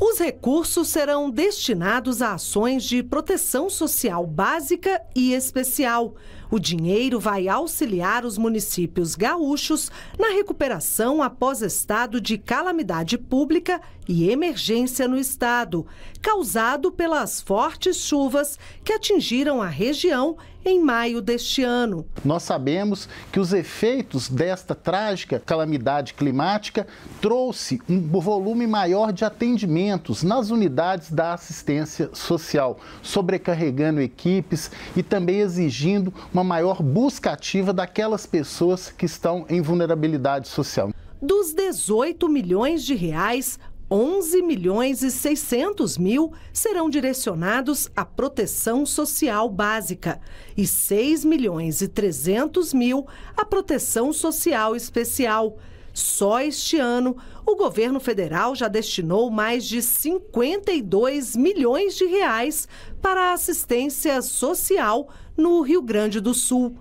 Os recursos serão destinados a ações de proteção social básica e especial. O dinheiro vai auxiliar os municípios gaúchos na recuperação após estado de calamidade pública e emergência no estado, causado pelas fortes chuvas que atingiram a região em maio deste ano. Nós sabemos que os efeitos desta trágica calamidade climática trouxe um volume maior de atendimentos nas unidades da assistência social, sobrecarregando equipes e também exigindo uma maior busca ativa daquelas pessoas que estão em vulnerabilidade social. Dos 18 milhões de reais, 11 milhões e 600 mil serão direcionados à proteção social básica e 6 milhões e 300 mil à proteção social especial. Só este ano, o governo federal já destinou mais de 52 milhões de reais para a assistência social no Rio Grande do Sul.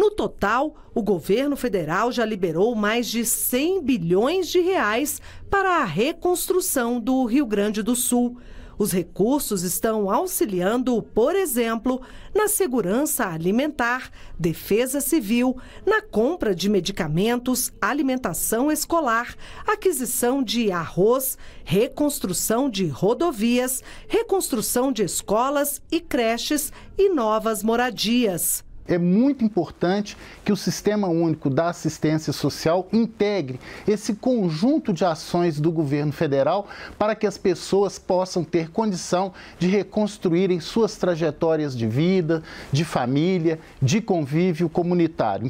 No total, o governo federal já liberou mais de 100 bilhões de reais para a reconstrução do Rio Grande do Sul. Os recursos estão auxiliando, por exemplo, na segurança alimentar, defesa civil, na compra de medicamentos, alimentação escolar, aquisição de arroz, reconstrução de rodovias, reconstrução de escolas e creches e novas moradias é muito importante que o Sistema Único da Assistência Social integre esse conjunto de ações do governo federal para que as pessoas possam ter condição de reconstruírem suas trajetórias de vida, de família, de convívio comunitário.